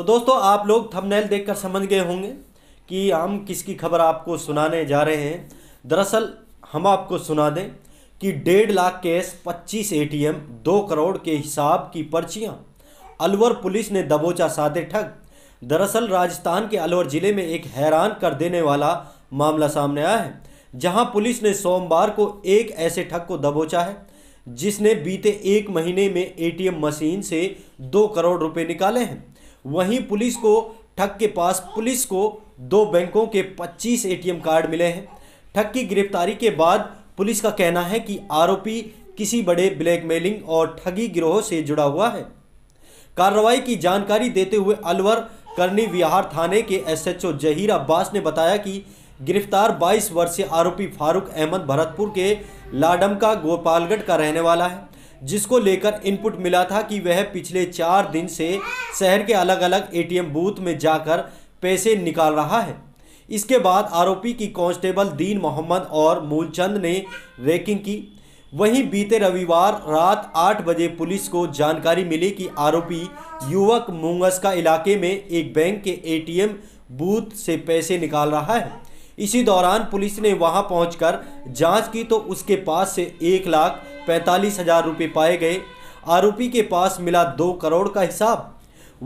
तो दोस्तों आप लोग थंबनेल देखकर समझ गए होंगे कि हम किसकी खबर आपको सुनाने जा रहे हैं दरअसल हम आपको सुना दें कि डेढ़ लाख केस 25 एटीएम, दो करोड़ के हिसाब की पर्चियां अलवर पुलिस ने दबोचा साधे ठग दरअसल राजस्थान के अलवर ज़िले में एक हैरान कर देने वाला मामला सामने आया है जहां पुलिस ने सोमवार को एक ऐसे ठग को दबोचा है जिसने बीते एक महीने में एटीएम मशीन से दो करोड़ रुपए निकाले हैं वहीं पुलिस को ठग के पास पुलिस को दो बैंकों के 25 एटीएम कार्ड मिले हैं ठग की गिरफ्तारी के बाद पुलिस का कहना है कि आरोपी किसी बड़े ब्लैकमेलिंग और ठगी गिरोह से जुड़ा हुआ है कार्रवाई की जानकारी देते हुए अलवर करनी विहार थाने के एसएचओ जहीर अब्बास ने बताया कि गिरफ्तार 22 वर्षीय आरोपी फारूक अहमद भरतपुर के लाडमका गोपालगढ़ का रहने वाला है जिसको लेकर इनपुट मिला था कि वह पिछले चार दिन से शहर के अलग अलग एटीएम बूथ में जाकर पैसे निकाल रहा है इसके बाद आरोपी की कांस्टेबल दीन मोहम्मद और मूलचंद ने रेकिंग की वहीं बीते रविवार रात 8 बजे पुलिस को जानकारी मिली कि आरोपी युवक मुंगसका इलाके में एक बैंक के एटीएम बूथ से पैसे निकाल रहा है इसी दौरान पुलिस ने वहां पहुंचकर जांच की तो उसके पास से एक लाख पैंतालीस हजार रुपये पाए गए आरोपी के पास मिला दो करोड़ का हिसाब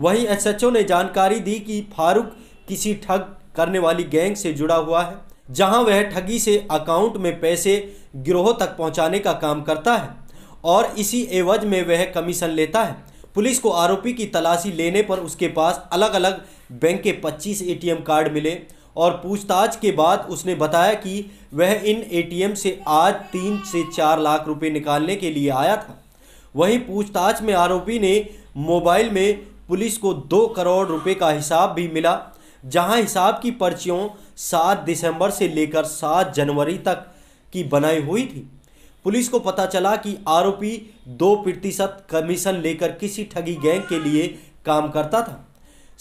वहीं एसएचओ ने जानकारी दी कि फारूक किसी ठग करने वाली गैंग से जुड़ा हुआ है जहां वह ठगी से अकाउंट में पैसे गिरोह तक पहुंचाने का काम करता है और इसी एवज में वह कमीशन लेता है पुलिस को आरोपी की तलाशी लेने पर उसके पास अलग अलग बैंक के 25 एटीएम कार्ड मिले और पूछताछ के बाद उसने बताया कि वह इन एटीएम से आज तीन से चार लाख रुपए निकालने के लिए आया था वहीं पूछताछ में आरोपी ने मोबाइल में पुलिस को दो करोड़ रुपए का हिसाब भी मिला जहां हिसाब की पर्चियों सात दिसंबर से लेकर सात जनवरी तक की बनाई हुई थी पुलिस को पता चला कि आरोपी दो प्रतिशत कमीशन लेकर किसी ठगी गैंग के लिए काम करता था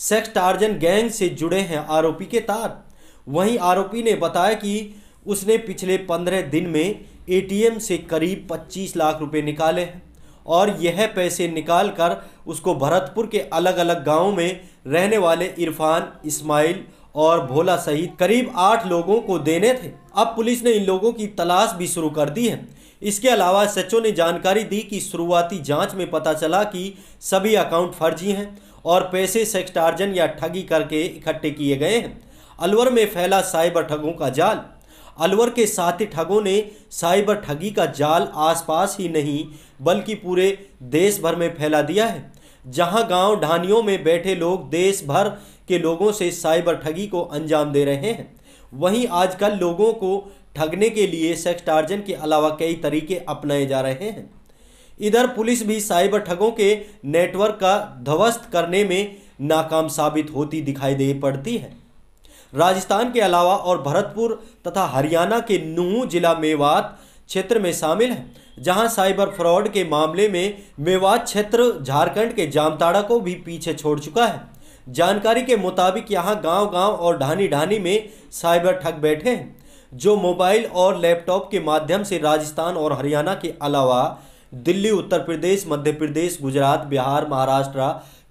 सेक्स टार्जन गैंग से जुड़े हैं आरोपी के तार वहीं आरोपी ने बताया कि उसने पिछले पंद्रह दिन में एटीएम से करीब पच्चीस लाख रुपए निकाले हैं और यह पैसे निकालकर उसको भरतपुर के अलग अलग गाँव में रहने वाले इरफान इस्माइल और भोला सहित करीब आठ लोगों को देने थे अब पुलिस ने इन लोगों की तलाश भी शुरू कर दी है इसके अलावा एस ने जानकारी दी कि शुरुआती जांच में पता चला कि सभी अकाउंट फर्जी हैं और पैसे सेक्सटार्जन या ठगी करके इकट्ठे किए गए हैं अलवर में फैला साइबर ठगों का जाल अलवर के साथी ठगों ने साइबर ठगी का जाल आसपास ही नहीं बल्कि पूरे देश भर में फैला दिया है जहां गांव ढानियों में बैठे लोग देश भर के लोगों से साइबर ठगी को अंजाम दे रहे हैं वहीं आजकल लोगों को ठगने के लिए सेक्स टार्जन के अलावा कई तरीके अपनाए जा रहे हैं इधर पुलिस भी साइबर ठगों के नेटवर्क का ध्वस्त करने में नाकाम साबित होती दिखाई दे पड़ती है राजस्थान के अलावा और भरतपुर तथा हरियाणा के नूह जिला मेवात क्षेत्र में शामिल है जहां साइबर फ्रॉड के मामले में मेवात क्षेत्र झारखंड के जामताड़ा को भी पीछे छोड़ चुका है जानकारी के मुताबिक यहां गांव-गांव और ढानी-ढानी में साइबर ठग बैठे हैं जो मोबाइल और लैपटॉप के माध्यम से राजस्थान और हरियाणा के अलावा दिल्ली उत्तर प्रदेश मध्य प्रदेश गुजरात बिहार महाराष्ट्र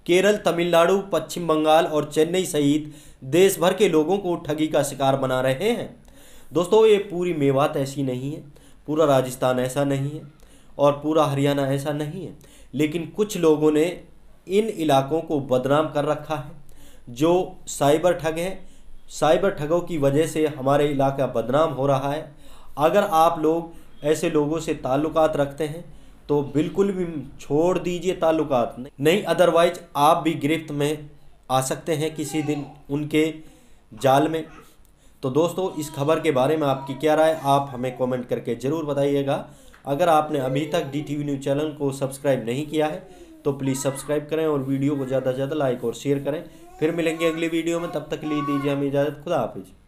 केरल तमिलनाडु पश्चिम बंगाल और चेन्नई सहित देश भर के लोगों को ठगी का शिकार बना रहे हैं दोस्तों ये पूरी मेवात ऐसी नहीं है पूरा राजस्थान ऐसा नहीं है और पूरा हरियाणा ऐसा नहीं है लेकिन कुछ लोगों ने इन इलाकों को बदनाम कर रखा है जो साइबर ठग हैं साइबर ठगों की वजह से हमारे इलाका बदनाम हो रहा है अगर आप लोग ऐसे लोगों से ताल्लुकात रखते हैं तो बिल्कुल भी छोड़ दीजिए ताल्लुकात नहीं अदरवाइज आप भी गिरफ्त में आ सकते हैं किसी दिन उनके जाल में तो दोस्तों इस खबर के बारे में आपकी क्या राय आप हमें कमेंट करके ज़रूर बताइएगा अगर आपने अभी तक डी टी न्यूज़ चैनल को सब्सक्राइब नहीं किया है तो प्लीज़ सब्सक्राइब करें और वीडियो को ज़्यादा से ज़्यादा लाइक और शेयर करें फिर मिलेंगे अगली वीडियो में तब तक ले दीजिए हमें इजाज़त खुदा हाफिज़